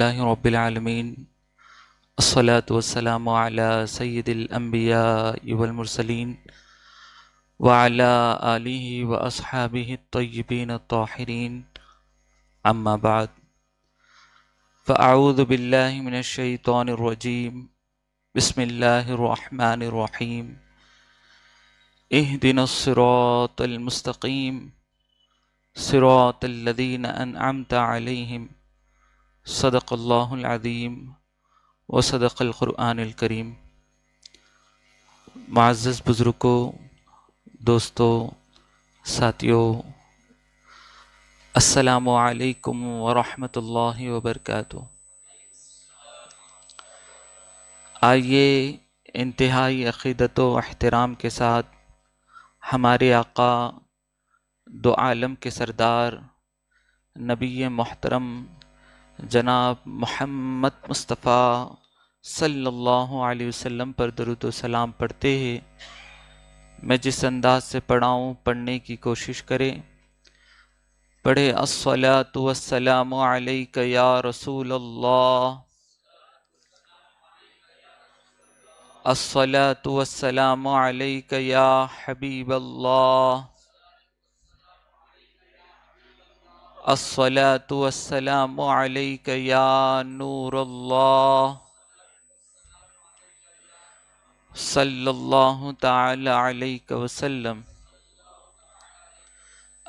لله رب العالمين الصلاة والسلام على سيد الأنبياء والمرسلين وعلى آله وأصحابه الطيبين الطاهرين أما بعد فأعوذ بالله من الشيطان الرجيم بسم الله الرحمن الرحيم اهدنا الصراط المستقيم صراط الذين أنعمت عليهم सदक़ल्लाज़ीम व सदक़ुरानकरीम मज़ बुज़ुर्गों दोस्तों साथियों असलकम वरहमल वबरक आइए इंतहाई अक़ीदत व अहतराम के साथ हमारे आका दो आलम के सरदार नबी मोहतरम जनाब मोहम्मद मुस्तफ़ा सल्लल्लाहु अलैहि वसल्लम पर दरुद सलाम पढ़ते हैं मैं जिस अंदाज से पढ़ाऊँ पढ़ने की कोशिश करें पढ़े असलातम या रसूल अल्लाह असलातम या हबीब अल्लाह अस्सलाम या नूर सल्लल्लाहु ताला अलैहि वसल्लम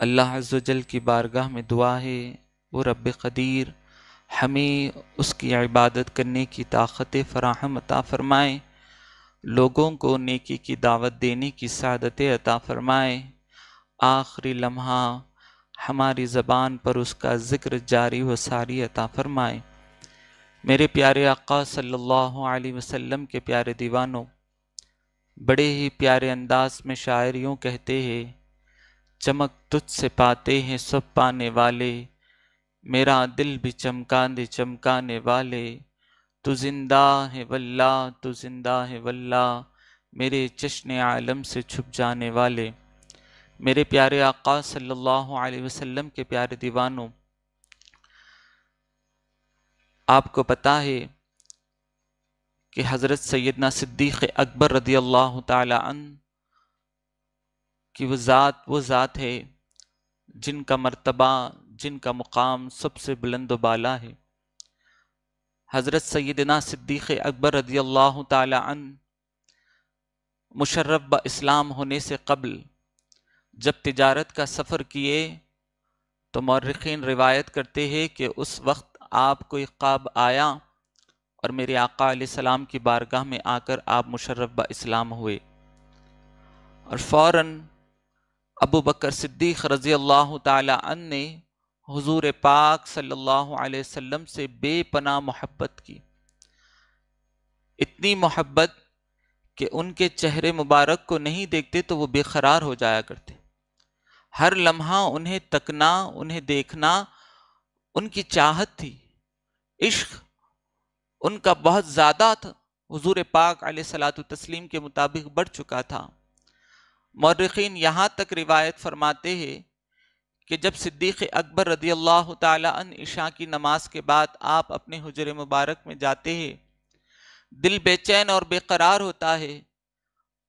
अल्लाह जल की बारगाह में दुआ है वो रब कदीर हमें उसकी इबादत करने की ताकत फ़राहम अता फ़रमाए लोगों को नेकी की दावत देने की सदत अता फ़रमाए आखिरी लम्हा हमारी ज़बान पर उसका ज़िक्र जारी व सारी अता फरमाए मेरे प्यारे आका सल्लल्लाहु अलैहि वसल्लम के प्यारे दीवानों बड़े ही प्यारे अंदाज में शायर यूँ कहते हैं चमक तुझ से पाते हैं सब पाने वाले मेरा दिल भी चमका दे चमकाने वाले तो जिंदा है वल्ला तो जिंदा है वल्ला मेरे चश्न आलम से छुप जाने वाले मेरे प्यारे आका सल्लल्लाहु अलैहि वसल्लम के प्यारे दीवानों आपको पता है कि हज़रत सैदना सिद्दीक़ अकबर रदी अल्लाह तन की वो ज़ात वो ज़ात है जिनका मर्तबा जिनका मुकाम सबसे बुलंद बाला है हज़रत सैदना सिद्दीक़ अकबर रदी अल्लाह तन मुशर्रब इस्लाम होने से कबल जब तिजारत का सफ़र किए तो मौरखीन रिवायत करते हैं कि उस वक्त आपको ख्वाब आया और मेरे आका सलाम की बारगाह में आकर आप मुशर्रफ इस्लाम हुए और फ़ौर अबू बकर सिद्दीक़ रज़ी अल्लाह तन ने हजूर पाक सल्लल्लाहु अलैहि वसल्लम से बेपना मोहब्बत की इतनी मोहब्बत कि उनके चेहरे मुबारक को नहीं देखते तो वो बेकरार हो जाया करते हर लम्हा उन्हें तकना उन्हें देखना उनकी चाहत थी इश्क उनका बहुत ज़्यादा था हजूर पाक सलात तस्लीम के मुताबिक बढ़ चुका था मर्रखीन यहाँ तक रिवायत फरमाते हैं कि जब सिद्दीक़ अकबर रदी अल्लाह तन ईशा की नमाज के बाद आप अपने हजर मुबारक में जाते हैं दिल बेचैन और बेकरार होता है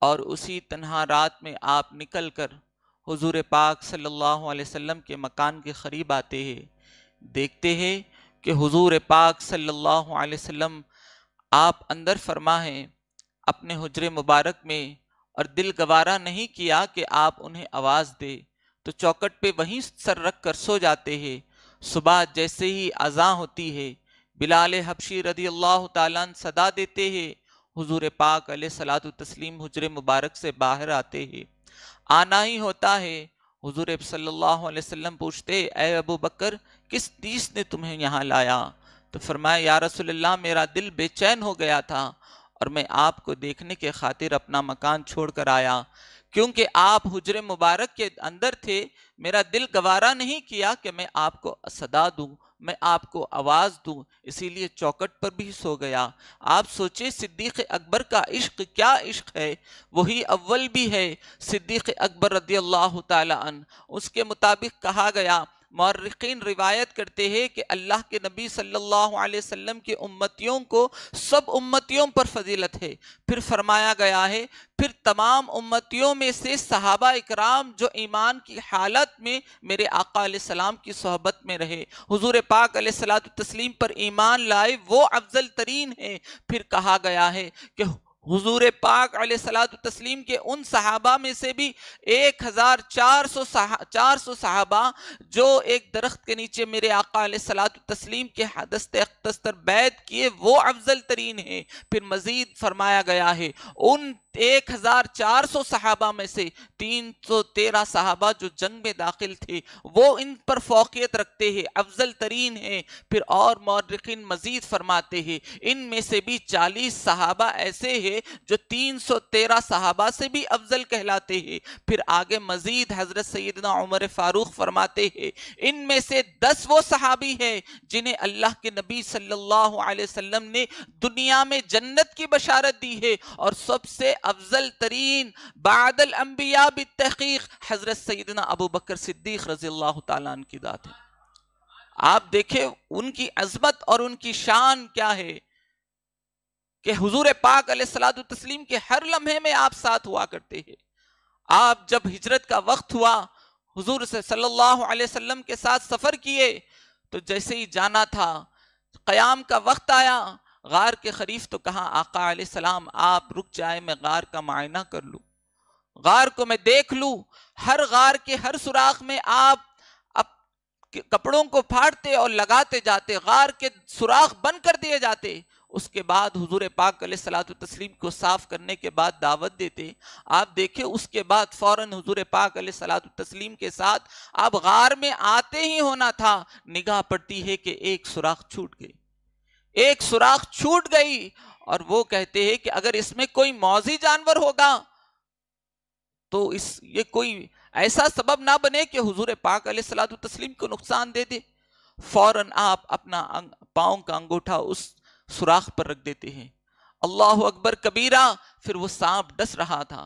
और उसी तनहा रात में आप निकल कर हुजूर पाक सल्लल्लाहु अलैहि वसल्लम के मकान के करीब आते हैं देखते हैं कि हुजूर पाक सल्लल्लाहु अलैहि वसल्लम आप अंदर फरमा हैं अपने हजर मुबारक में और दिल गवारा नहीं किया कि आप उन्हें आवाज़ दे तो चौकट पे वहीं सर रख कर सो जाते हैं सुबह जैसे ही अजा होती है बिलाल हबशी रदी अल्लाह तालन सदा देते हैं हुजूर पाक सलात तस्लीम हजर मुबारक से बाहर आते हैं आना ही होता है हजूर सल्लल्लाहु पूछते ए अबू बकर किस तीस ने तुम्हें यहाँ लाया तो फरमाया या रसोल्ला मेरा दिल बेचैन हो गया था और मैं आपको देखने के खातिर अपना मकान छोड़कर आया क्योंकि आप हुजरे मुबारक के अंदर थे मेरा दिल गवारा नहीं किया कि मैं आपको सदा दूं मैं आपको आवाज़ दूं इसीलिए चौकट पर भी सो गया आप सोचे सिद्दीक़ अकबर का इश्क क्या इश्क है वही अव्वल भी है सिद्दीक़ अकबर रदी अल्लाह तन उसके मुताबिक कहा गया मौरखीन रिवायत करते हैं कि अल्लाह के नबी सल्लल्लाहु अलैहि वसल्लम के उम्मतियों को सब उम्मतियों पर फजीलत है फिर फरमाया गया है फिर तमाम उम्मतियों में से सहाबा इकराम जो ईमान की हालत में मेरे आका सलाम की सोहबत में रहे हुजूर पाक सलात तस्लीम पर ईमान लाए वो अफजल तरीन है फिर कहा गया है कि हुजूर पाक तस्लीम के उन सहाबा में से भी एक हज़ार चार सौ चार सौ सहाबा जो एक दरख्त के नीचे मेरे आका तस्लीम के हदस्त अख्तस्तर बैत किए वो अफजल तरीन है फिर मज़ीद फरमाया गया है उन एक हजार चार सौ सहाबा में से तीन सौ तेरह सहाबा जो जंग में दाखिल थे वो इन पर फोकियत रखते हैं अफजल तरीन है फिर और मौरखिन मजीद फरमाते हैं इन में से भी चालीस सहाबा ऐसे हैं जो तीन सौ तेरह सहाबा से भी अफजल कहलाते हैं फिर आगे मजीद हजरत सैदना उमर फारूक फरमाते हैं इन में से दस वो सहाबी हैं जिन्हें अल्लाह के नबी सल्लल्लाहु अलैहि वसल्लम ने दुनिया में जन्नत की बशारत दी है और सबसे अफजल तरीन बादल अम्बिया तहकीक हज़रत सैदना अबू बकर सिद्दीक रजी अल्लाह की दात है आप देखें उनकी अजमत और उनकी शान क्या है कि हजूर पाक सलाद तस्लीम के हर लम्हे में आप साथ हुआ करते हैं आप जब हिजरत का वक्त हुआ हजूर से सल्लल्लाहु अलैहि वसल्लम के साथ सफ़र किए तो जैसे ही जाना था क़याम का वक्त आया गार के खरीफ तो कहा आका सलाम आप रुक जाए मैं गार का मायना कर लूँ गार को मैं देख लूँ हर गार के हर सुराख में आप कपड़ों को फाड़ते और लगाते जाते गार के सुराख बंद कर दिए जाते उसके बाद हुजूर पाक सलात तस्लीम को साफ करने के बाद दावत देते आप देखे उसके बाद फौरन हुजूर पाक सलात तस्लीम के साथ आप गार में आते ही होना था निगाह पड़ती है कि एक सुराख छूट गई एक सुराख छूट गई और वो कहते हैं कि अगर इसमें कोई मौजी जानवर होगा तो इस ये कोई ऐसा सबब ना बने कि हुजूर पाक सलात तस्लीम को नुकसान दे दे फौरन आप अपना पाओ का अंगूठा उस सुराख पर रख देते हैं अल्लाह अकबर कबीरा फिर वो सांप डस रहा था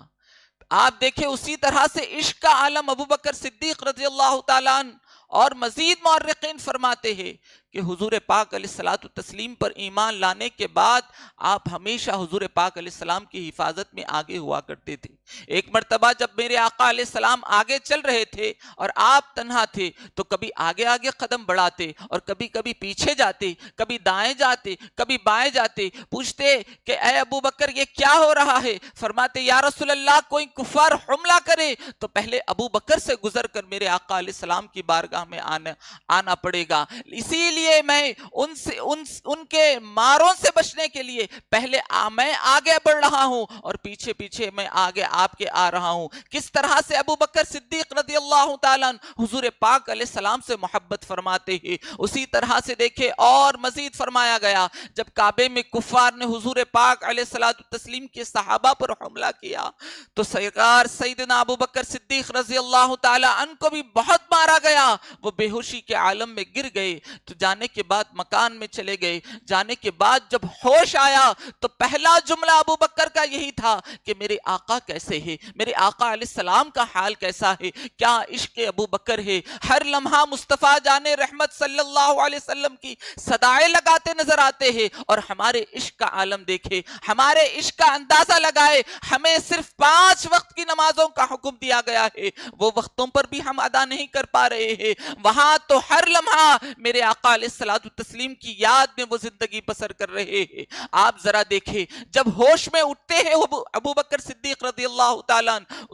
आप देखें उसी तरह से इश्क का आलम अबू बकर सिद्दीक रजी अल्लाह तन और मजीद मर्रकिन फरमाते हैं कि हुजूर पाक सलात तस्लीम पर ईमान लाने के बाद आप हमेशा हुजूर पाक सलाम की हिफाजत में आगे हुआ करते थे एक मरतबा जब मेरे आका सलाम आगे चल रहे थे और आप तन्हा थे तो कभी आगे आगे कदम बढ़ाते और कभी कभी पीछे जाते कभी दाएं जाते कभी बाएं जाते पूछते कि अः अबू बकर ये क्या हो रहा है फरमाते या रसुल्ला कोई कुफार हमला करे तो पहले अबू बकर से गुजर कर मेरे आका सलाम की बारगाह में आना आना पड़ेगा इसीलिए लिए मैं उनसे उन उनके मारों से बचने के लिए पहले आ, मैं आगे बढ़ रहा हूं और पीछे पीछे मैं आगे आपके आ रहा हूं किस तरह से अबू बकर सिद्दीक रजी अल्लाह तजूर पाक सलाम से मोहब्बत फरमाते हैं उसी तरह से देखे और मजीद फरमाया गया जब काबे में कुफार ने हजूर पाक तस्लीम के सहाबा पर हमला किया तो सरकार सईदना अबू बकर सिद्दीक रजी अल्लाह तन को भी बहुत मारा गया वो बेहोशी के आलम में गिर गए तो जाने के बाद मकान में चले गए जाने के बाद जब होश आया तो पहला जुमला अबू बकर का यही था कि मेरे आका कैसे है मेरे आका सलाम का हाल कैसा है क्या इश्क अबू बकर है हर लम्हा मुस्तफ़ा जाने रहमत सल्लल्लाहु की सदाएं लगाते नजर आते हैं और हमारे इश्क का आलम देखे हमारे इश्क का अंदाजा लगाए हमें सिर्फ पांच वक्त की नमाजों का हुक्म दिया गया है वो वक्तों पर भी हम अदा नहीं कर पा रहे हैं वहां तो हर लम्हा मेरे आका तस्लीम की याद में वो जिंदगी बसर कर रहे हैं आप जरा देखें जब होश में उठते हैं अबू बकर सिद्दीक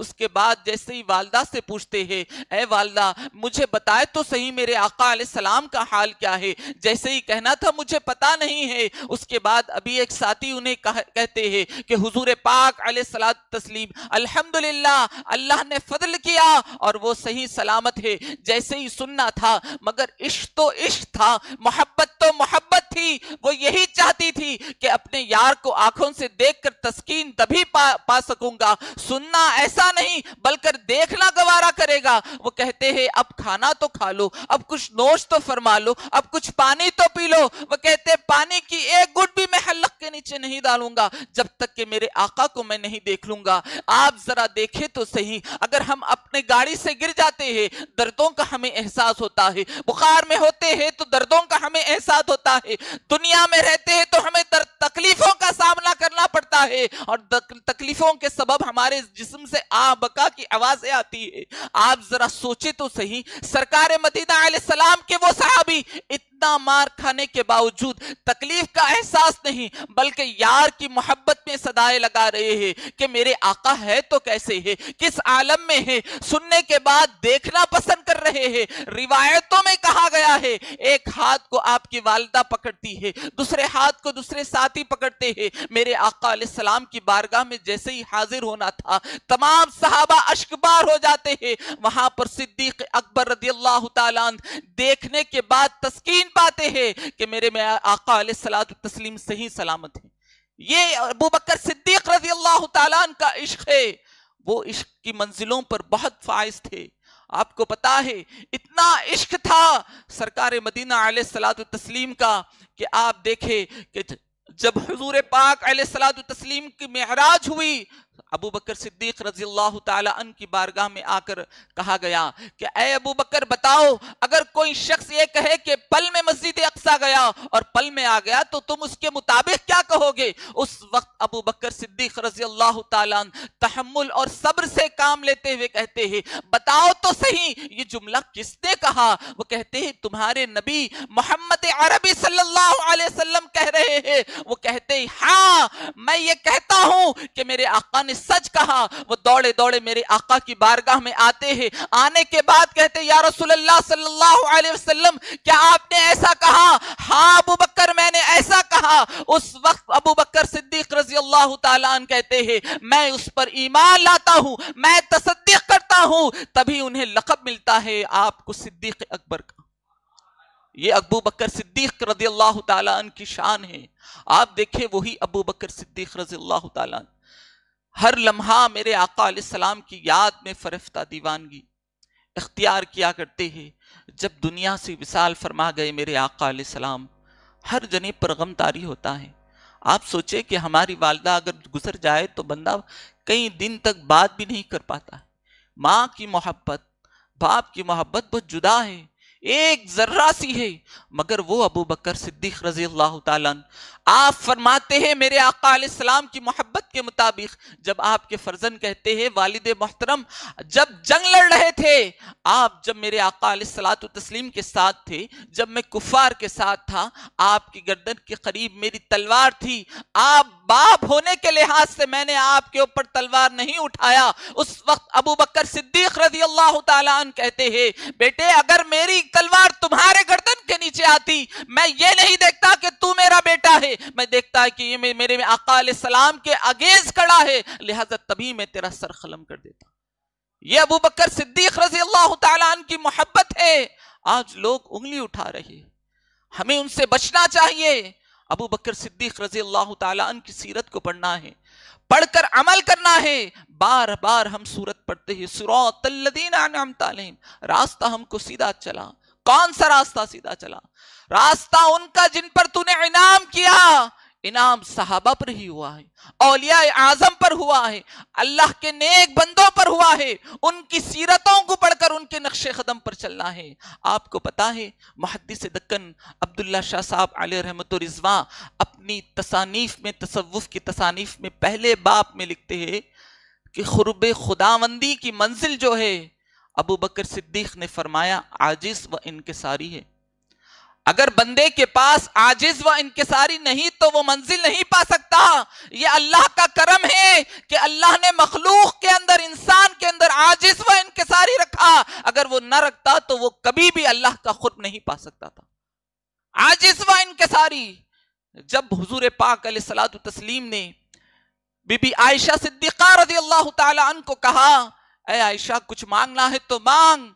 उसके बाद जैसे ही वालदा से पूछते हैं ए वालदा मुझे बताए तो सही मेरे आका सलाम का हाल क्या है जैसे ही कहना था मुझे पता नहीं है उसके बाद अभी एक साथी उन्हें कह, कहते हैं कि हुजूर पाक सलात तस्लीम अल्हम्दुलिल्लाह अल्लाह ने फदल किया और वो सही सलामत है जैसे ही सुनना था मगर इश्क तो इश्क था मोहब्बत तो मोहब्बत मोहब्बत थी वो यही चाहती थी कि अपने यार को आंखों से देखकर तस्कीन तभी पा, पा सकूंगा सुनना ऐसा नहीं बल्कि देखना गवारा करेगा वो कहते हैं अब खाना तो खा लो अब कुछ नोश तो फरमा लो अब कुछ पानी तो पी लो वो कहते पानी की एक गुट भी मैं हल्लक के नीचे नहीं डालूंगा जब तक कि मेरे आका को मैं नहीं देख लूंगा आप जरा देखे तो सही अगर हम अपने गाड़ी से गिर जाते हैं दर्दों का हमें एहसास होता है बुखार में होते हैं तो दर्दों का हमें एहसास होता है दुनिया में रहते हैं तो हमें दर तकलीफों का सामना करना पड़ता है और तकलीफों के सब हमारे जिस्म से आ बका की आवाजें आती है आप जरा सोचे तो सही सरकार मदीना सलाम के वो सहाबी कितना मार खाने के बावजूद तकलीफ का एहसास नहीं बल्कि यार की मोहब्बत में सदाएं लगा रहे हैं कि मेरे आका है तो कैसे है किस आलम में है सुनने के बाद देखना पसंद कर रहे हैं रिवायतों में कहा गया है एक हाथ को आपकी वालदा पकड़ती है दूसरे हाथ को दूसरे साथी पकड़ते हैं मेरे आका सलाम की बारगाह में जैसे ही हाजिर होना था तमाम सहाबा अश्कबार हो जाते हैं वहां पर सिद्दीक अकबर रदी अल्लाह देखने के बाद तस्कीन बातें हैं कि मेरे में आका सलात तस्लीम सही सलामत है ये अबू बकर सिद्दीक रजी अल्लाह तन का इश्क है वो इश्क की मंजिलों पर बहुत फायज थे आपको पता है इतना इश्क था सरकार मदीना आल सलात तस्लीम का कि आप देखे कि जब हजूर पाक सलात तस्लीम की महराज हुई अबू बकर सिद्दीक रजी अल्लाह तन की बारगाह में आकर कहा गया कि अय अबू बकर बताओ अगर कोई शख्स ये कहे कि पल में मस्जिद अक्सा गया और पल में आ गया तो तुम उसके मुताबिक क्या कहोगे उस वक्त अबू बकर सिद्दीक रजी अल्लाह तहमुल और सब्र से काम लेते हुए कहते हैं बताओ तो सही ये जुमला किसने कहा वो कहते हैं तुम्हारे नबी मोहम्मद अरबी सल्लाम कह रहे हैं वो कहते हैं हाँ मैं ये कहता हूं कि मेरे आका आका ने सच कहा वो दौड़े दौड़े मेरे आका की बारगाह में आते हैं आने के बाद कहते या रसूलुल्लाह सल्लल्लाहु अलैहि वसल्लम क्या आपने ऐसा कहा हाँ अबू बकर मैंने ऐसा कहा उस वक्त अबू बकर सिद्दीक रजी अल्लाह तन कहते हैं मैं उस पर ईमान लाता हूं मैं तसदीक करता हूं तभी उन्हें लकब मिलता है आपको सिद्दीक अकबर का ये अबू बकर सिद्दीक रजी अल्लाह तन की शान है आप देखें वही अबू बकर सिद्दीक रजी अल्लाह तन हर लम्हा मेरे आका की याद में फरिफ्ता दीवानगी इख्तियार किया करते हैं जब दुनिया से विशाल फरमा गए मेरे आकाम हर जने पर गम तारी होता है आप सोचे कि हमारी वालदा अगर गुजर जाए तो बंदा कई दिन तक बात भी नहीं कर पाता माँ की मोहब्बत बाप की मोहब्बत बहुत जुदा है एक जर्रा सी है मगर वो अबू बकर सिद्दीक रजी अल्लाह आप फरमाते हैं मेरे आकाम की मोहब्बत के मुताबिक जब आपके फर्जन कहते हैं वालिद मोहतरम जब जंग लड़ रहे थे आप जब मेरे आकात तस्लीम के साथ थे जब मैं कुफार के साथ था आपकी गर्दन के करीब मेरी तलवार थी आप बाप होने के लिहाज से मैंने आपके ऊपर तलवार नहीं उठाया उस वक्त अबू बकर सिद्दीक रजी अल्लाह कहते हैं बेटे अगर मेरी तलवार तुम्हारे गर्दन के नीचे आती मैं ये नहीं देखता कि तू मेरा बेटा है मैं देखता है कि ये मेरे में अकाल सलाम के अगेज खड़ा है लिहाजा तभी मैं तेरा सर खलम कर देता ये अबू बकर सिद्दीक रजी अल्लाह तन की मोहब्बत है आज लोग उंगली उठा रहे हमें उनसे बचना चाहिए अबू बकर सिद्दीक रजी अल्लाह तन की सीरत को पढ़ना है पढ़कर अमल करना है बार बार हम सूरत पढ़ते हैं सुरतलदीन रास्ता हमको सीधा चला कौन सा रास्ता सीधा चला रास्ता उनका जिन पर तूने इनाम किया इनाम साहबा पर ही हुआ है औलिया आजम पर हुआ है अल्लाह के नेक बंदों पर हुआ है उनकी सीरतों को पढ़कर उनके नक्शे कदम पर चलना है आपको पता है महदिस दक्कन अब्दुल्ला शाह साहब अली रहमत रिजवा अपनी तसानीफ में तसवुफ़ की तसानीफ में पहले बाप में लिखते हैं कि खुरब खुदावंदी की मंजिल जो है अबू बकर सिद्दीक ने फरमाया आजिज व इनकसारी है अगर बंदे के पास आजिज व इनकसारी नहीं तो वो मंजिल नहीं पा सकता ये अल्लाह का करम है कि अल्लाह ने मखलूक के अंदर इंसान के अंदर आजिज व इनकसारी रखा अगर वो न रखता तो वो कभी भी अल्लाह का खुर्ब नहीं पा सकता था आजिज व इनकसारी जब हजूर पाक सलात तस्लीम ने बीबी आयशा सिद्दीका रजी अल्लाह तन को कहा अरे आयशा कुछ मांगना है तो मांग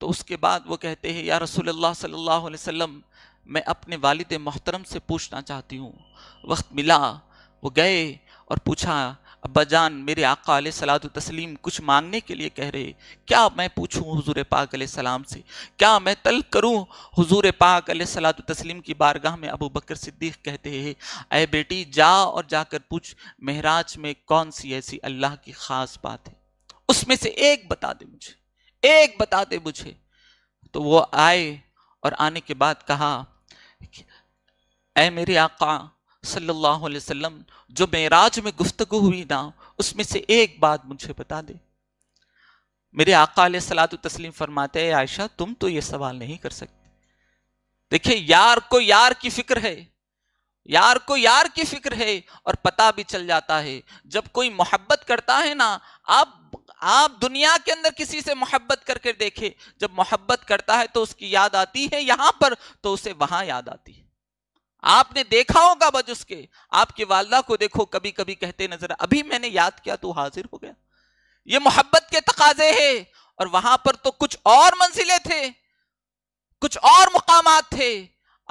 तो उसके बाद वो कहते हैं या रसूल अल्लाह सल्लल्लाहु अलैहि वसल्लम मैं अपने वालिद मोहतरम से पूछना चाहती हूँ वक्त मिला वो गए और पूछा अब्बा जान मेरे आका सलात तस्लीम कुछ मांगने के लिए कह रहे क्या मैं पूछूं हुजूर पाक सलाम से क्या मैं तलब करूं हुजूर पाक सलात तस्लीम की बारगाह में अबू बकर सिद्दीक कहते हैं अय बेटी जा और जाकर पूछ महराज में कौन सी ऐसी अल्लाह की ख़ास बात है उसमें से एक बता दे मुझे एक बता दे मुझे तो वो आए और आने के बाद कहा ऐ मेरे आका सल्लल्लाहु अलैहि वसल्लम जो मेराज में गुफ्तगु हुई ना उसमें से एक बात मुझे बता दे मेरे आका सलात तस्लीम फरमाते हैं आयशा तुम तो ये सवाल नहीं कर सकते देखिए यार को यार की फिक्र है यार को यार की फिक्र है और पता भी चल जाता है जब कोई मोहब्बत करता है ना आप आप दुनिया के अंदर किसी से मोहब्बत करके देखे जब मोहब्बत करता है तो उसकी याद आती है यहां पर तो उसे वहां याद आती है आपने देखा होगा बज उसके आपकी वालदा को देखो कभी कभी कहते नजर अभी मैंने याद किया तो हाजिर हो गया ये मोहब्बत के तकाजे है और वहां पर तो कुछ और मंजिलें थे कुछ और मुकाम थे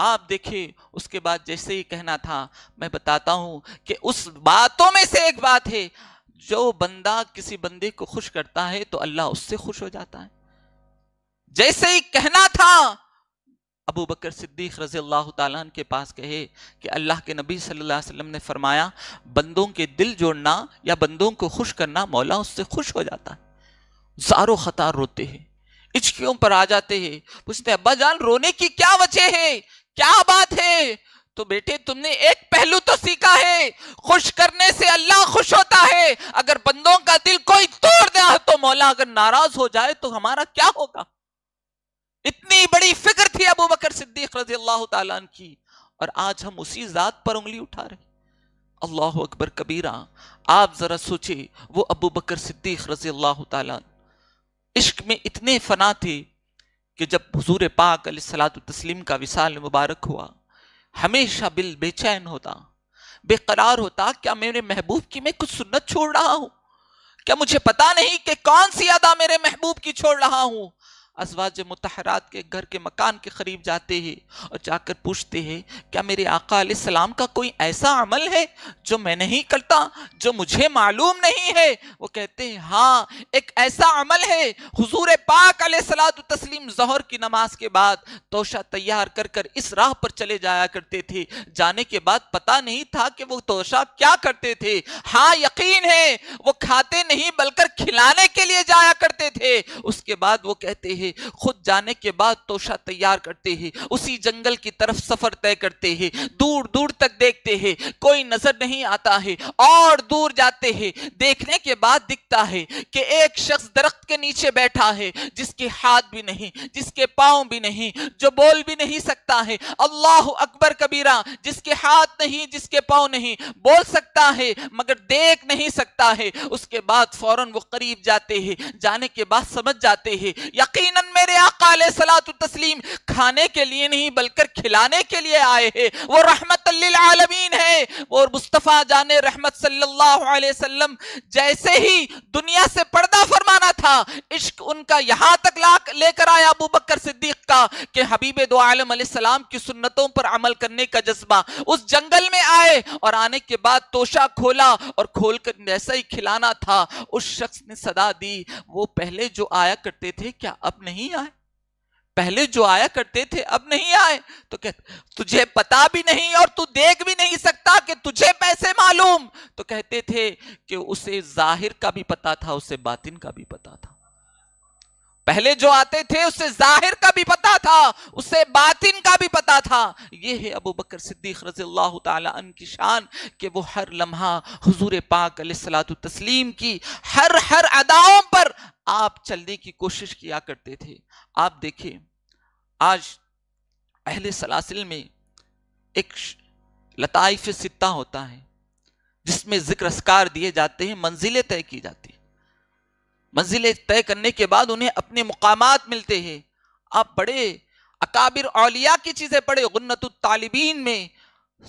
आप देखिए उसके बाद जैसे ही कहना था मैं बताता हूं कि उस बातों में से एक बात है जो बंदा किसी बंदे को खुश करता है तो अल्लाह उससे खुश हो जाता है जैसे ही कहना था अबू बकर सिद्दीक रज़ी अल्लाह ताला के पास कहे कि अल्लाह के नबी सल्लल्लाहु अलैहि वसल्लम ने फरमाया बंदों के दिल जोड़ना या बंदों को खुश करना मौला उससे खुश हो जाता है जारो खतार रोते हैं इचकियों पर आ जाते हैं पूछते हैं अब्बा जान रोने की क्या वजह है क्या बात है तो बेटे तुमने एक पहलू तो सीखा है खुश करने से अल्लाह खुश होता है अगर बंदों का दिल कोई तोड़ दे तो मौला अगर नाराज हो जाए तो हमारा क्या होगा इतनी बड़ी फिक्र थी अबू बकर सिद्दीक रजी अल्लाह की और आज हम उसी जात पर उंगली उठा रहे अल्लाह अकबर कबीरा आप जरा सोचे वो अबू बकर सिद्दीक रजी अल्लाह इश्क में इतने फना थे कि जब हजूर पाक तस्लीम का विशाल मुबारक हुआ हमेशा बिल बेचैन होता बेकरार होता क्या मेरे महबूब की मैं कुछ सुन्नत छोड़ रहा हूँ क्या मुझे पता नहीं कि कौन सी अदा मेरे महबूब की छोड़ रहा हूँ अजवाज मतहरात के घर के मकान के करीब जाते हैं और जाकर पूछते हैं क्या मेरे आका सलाम का कोई ऐसा अमल है जो मैं नहीं करता जो मुझे मालूम नहीं है वो कहते हैं हाँ एक ऐसा अमल है हुजूर पाक सलात तस्लीम जहर की नमाज के बाद तोशा तैयार कर कर इस राह पर चले जाया करते थे जाने के बाद पता नहीं था कि वो तोशा क्या करते थे हाँ यकीन है वो खाते नहीं बल्कि खिलाने के लिए जाया करते थे उसके बाद वो कहते हैं हैं खुद जाने के बाद तोशा तैयार करते हैं उसी जंगल की तरफ सफर तय करते हैं दूर दूर तक देखते हैं कोई नजर नहीं आता है और दूर जाते हैं देखने के बाद दिखता है कि एक शख्स दरख्त के नीचे बैठा है जिसके हाथ भी नहीं जिसके पाँव भी नहीं जो बोल भी नहीं सकता है अल्लाह अकबर कबीरा जिसके हाथ नहीं जिसके पाँव नहीं बोल सकता है मगर देख नहीं सकता है उसके बाद फौरन वो करीब जाते हैं जाने के बाद समझ जाते हैं यकीन यकीनन मेरे आकाले सलातु तस्लीम खाने के लिए नहीं बल्कि खिलाने के लिए आए हैं वो रहमत आलमीन है और मुस्तफ़ा जाने रहमत सल्लल्लाहु अलैहि वसल्लम जैसे ही दुनिया से पर्दा फरमाना था इश्क उनका यहाँ तक ला लेकर आया अबू बकर सिद्दीक का कि हबीब दो आलम सलाम की सुन्नतों पर अमल करने का जज्बा उस जंगल में आए और आने के बाद तोशा खोला और खोल कर जैसा ही खिलाना था उस शख्स ने सदा दी वो पहले जो आया करते थे क्या अब नहीं आए पहले जो आया करते थे अब नहीं आए तो कहते तुझे पता भी नहीं और तू देख भी नहीं सकता कि तुझे पैसे मालूम तो कहते थे कि उसे जाहिर का भी पता था उसे बातिन का भी पता था पहले जो आते थे उसे जाहिर का भी पता था उसे बातिन का भी पता था यह है अबू बकर सिद्दीक रजी अल्लाह की शान कि वो हर लम्हा हुजूर पाक सलात तस्लीम की हर हर अदाओं पर आप चलने की कोशिश किया करते थे आप देखें आज अहले सलासिल में एक लताइफ सित्ता होता है जिसमें जिक्र स्कार दिए जाते हैं मंजिलें तय की जाती मंजिलें तय करने के बाद उन्हें अपने मुकामात मिलते हैं आप बड़े अकाबिर अलिया की चीज़ें पढ़े गन्नत तालिबीन में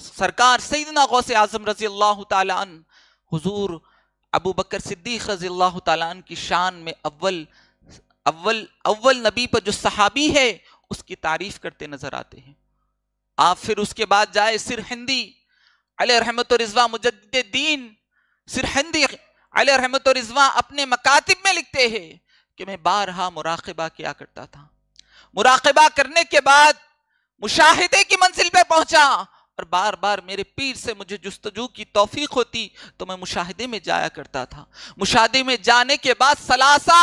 सरकार सईदना गौसे आजम रजी अल्लाह तजूर अबू बकर सिद्दीक रजील्ला तन की शान में अव्वल अव्वल अव्वल नबी पर जो सहाबी है उसकी तारीफ करते नजर आते हैं आप फिर उसके बाद जाए सिर हिंदी अले रहमत रिजवा मुजद्दीन हिंदी अले रहमत रिजवा अपने मकातब में लिखते हैं कि मैं बारहा मुराकबा किया करता था मुराकबा करने के बाद मुशाहिदे की मंजिल पर पहुंचा और बार बार मेरे पीर से मुझे जस्तजू की तोफीक होती तो मैं मुशाहदे में जाया करता था मुशाहदे में जाने के बाद सलासा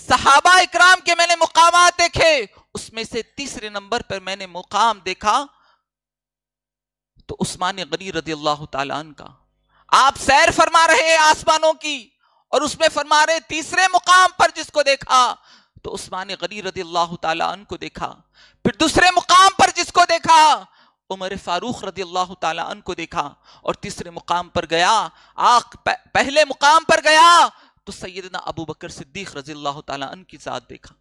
सहाबा इक्राम के मैंने मुकाम देखे उसमें से तीसरे नंबर पर मैंने मुकाम देखा तो उस्मान गनी रजी अल्लाह तन का आप सैर फरमा रहे हैं आसमानों की और उसमें फरमा रहे तीसरे मुकाम पर जिसको देखा तो उस्मान गनी रजी अल्लाह तन को देखा फिर दूसरे मुकाम पर जिसको देखा उमर फारूक रदी अल्लाह तन को देखा और तीसरे मुकाम पर गया आख पहले मुकाम पर गया तो सैदना अबू बकर सिद्दीक रजी अल्लाह तन की ज़ात देखा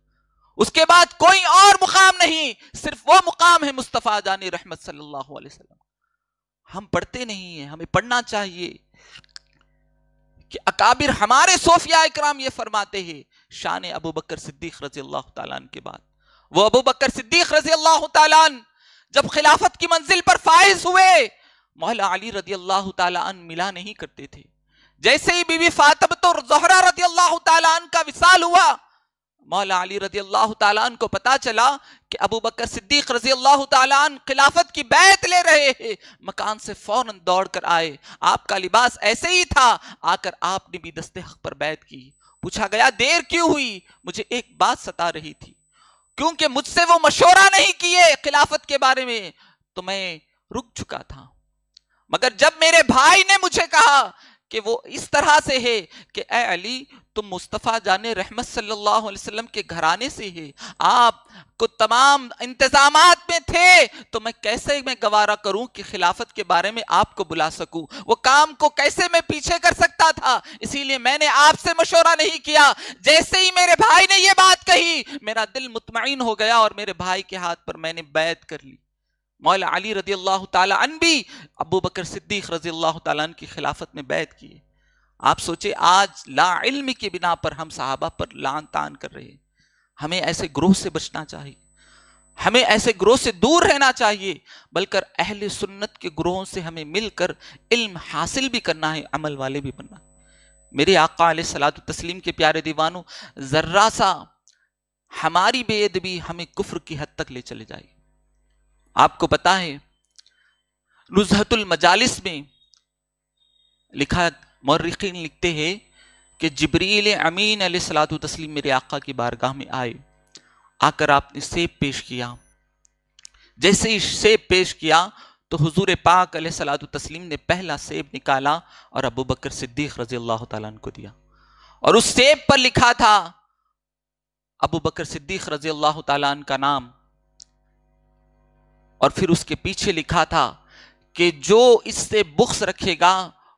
उसके बाद कोई और मुकाम नहीं सिर्फ वो मुकाम है मुस्तफ़ा जान रहमत सल्लल्लाहु हम पढ़ते नहीं हैं हमें पढ़ना चाहिए कि अकाबिर हमारे सोफिया इक्राम ये फरमाते हैं शान अबू बकर सिद्दीक रजी अल्लाह तन के बाद वो अबू बकर सिद्दीक रजी अल्लाह तन जब खिलाफत की मंजिल पर फाइज हुए मौला अली रदी अल्लाह तन मिला नहीं करते थे जैसे ही बीबी फातब तो जहरा रदी अल्लाह तन का विशाल हुआ मौला अली रजी अल्लाह तन को पता चला कि अबू बकर सिद्दीक रजी अल्लाह तन खिलाफत की बैत ले रहे हैं मकान से फौरन दौड़ कर आए आपका लिबास ऐसे ही था आकर आपने भी दस्ते हक पर बैत की पूछा गया देर क्यों हुई मुझे एक बात सता रही थी क्योंकि मुझसे वो मशोरा नहीं किए बारे में तो मैं रुक चुका था मगर जब मेरे भाई ने मुझे कहा कि वो इस तरह से है कि ए अली तुम मुस्तफ़ा जान रहमत सल्लल्लाहु अलैहि वसल्लम के घराने से है आप को तमाम इंतजाम में थे तो मैं कैसे मैं गवारा करूं कि खिलाफत के बारे में आपको बुला सकूं वो काम को कैसे मैं पीछे कर सकता था इसीलिए मैंने आपसे मशोरा नहीं किया जैसे ही मेरे भाई ने ये बात कही मेरा दिल मुतमिन हो गया और मेरे भाई के हाथ पर मैंने बैत कर ली मौला अली रजी अल्लाह तन भी अबू बकर सिद्दीक रजी अल्लाह तन की खिलाफत में बैत किए आप सोचे आज ला इल्म के बिना पर हम साहबा पर लान तान कर रहे हमें ऐसे ग्रोह से बचना चाहिए हमें ऐसे ग्रोह से दूर रहना चाहिए बल्कि अहल सुन्नत के ग्रोहों से हमें मिलकर इल्म हासिल भी करना है अमल वाले भी बनना मेरे आका सलात तस्लीम के प्यारे दीवानों ज़र्रा सा हमारी बेदबी हमें कुफ्र की हद तक ले चले जाएगी आपको पता है नुजहतुल मजालिस में लिखा मर्रखीन लिखते हैं कि जबरील अमीन सलात तस्लीम मेरे आका की बारगाह में आए आकर आपने सेब पेश किया जैसे ही सेब पेश किया तो हुजूर पाक सलात तस्लीम ने पहला सेब निकाला और अबू बकर सिद्दीक रजी अल्लाह तन को दिया और उस सेब पर लिखा था अबू बकर सिद्दीक रजी अल्लाह तन का नाम और फिर उसके पीछे लिखा था कि जो इससे बुक्स रखेगा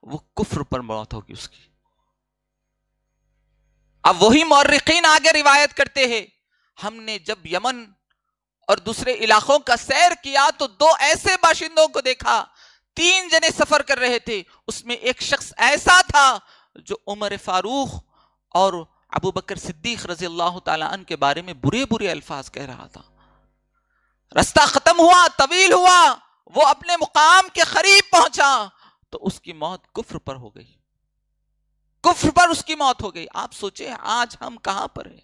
वो कुफ्र पर मौत होगी उसकी अब वही मौरकिन आगे रिवायत करते हैं हमने जब यमन और दूसरे इलाकों का सैर किया तो दो ऐसे बाशिंदों को देखा तीन जने सफर कर रहे थे उसमें एक शख्स ऐसा था जो उमर फारूक और अबू बकर सिद्दीक रजील्ला के बारे में बुरे बुरे अल्फाज कह रहा था रास्ता खत्म हुआ तवील हुआ वो अपने मुकाम के करीब पहुंचा तो उसकी मौत कुफ्र पर हो गई कुफ्र पर उसकी मौत हो गई आप सोचे आज हम कहां पर हैं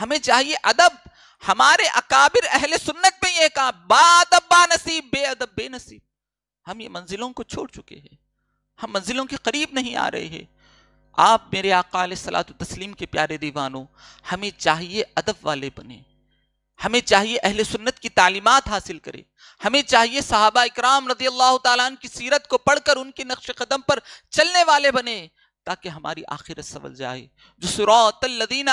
हमें चाहिए अदब हमारे अकाबिर अहले सुन्नत में यह कहा बादब बा नसीब बेअदब नसीब हम ये मंजिलों को छोड़ चुके हैं हम मंजिलों के करीब नहीं आ रहे हैं आप मेरे अकाल सलात तस्लीम के प्यारे दीवानों हमें चाहिए अदब वाले बने हमें चाहिए अहल सुन्नत की तालीमत हासिल करें हमें चाहिए साहबा इकराम रजी अल्लाह की सीरत को पढ़कर उनके नक्श कदम पर चलने वाले बने ताकि हमारी आखिरत सवल जाए जो सुरतलदीन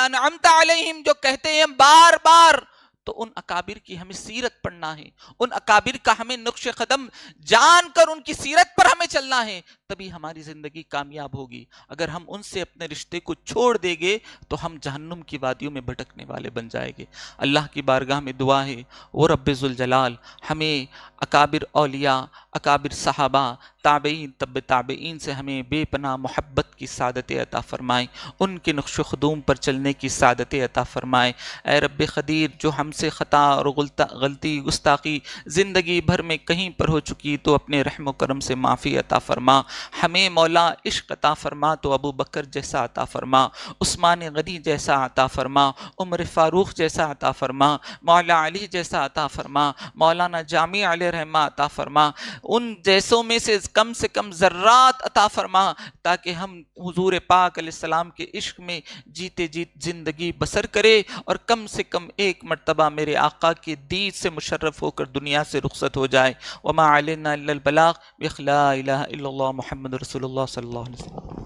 जो कहते हैं बार बार तो उन अकाबिर की हमें सीरत पढ़ना है उन अकाबिर का हमें नक्श कदम जानकर उनकी सीरत पर हमें चलना है तभी हमारी ज़िंदगी कामयाब होगी अगर हम उनसे अपने रिश्ते को छोड़ देंगे तो हम जहन्नुम की वादियों में भटकने वाले बन जाएंगे अल्लाह की बारगाह में दुआ है वो रब्ज़ुलजलाल हमें अकाबिर अलिया अकाबिर साहबा ताबेन तब ताबेन से हमें बेपना मोहब्बत की सादत अता फ़रमाएँ उनके नक्श खदूम पर चलने की सादत अता फ़रमाएँ ए रब ख़दीर जो हमसे ख़ता और गलती गुस्ताखी ज़िंदगी भर में कहीं पर हो चुकी तो अपने रहम करम से माफ़ी अता फ़रमा हमें मौला इश्क अता फरमा तो अबू बकर जैसा अता फरमा उस्मान गनी जैसा अता फरमा उम्र फ़ारूक जैसा अता फरमा मौला अली जैसा अता फरमा मौलाना जामी आल रहमा अता फरमा उन जैसों में से कम से कम ज़र्रात अता फरमा ताकि हम हजूर पाक सलाम के इश्क में जीते जीत ज़िंदगी बसर करें और कम से कम एक मरतबा मेरे आका के दीद से मुशर्रफ होकर दुनिया से रुखसत हो जाए वमा बलाख बखला محمد رسول الله صلى الله عليه وسلم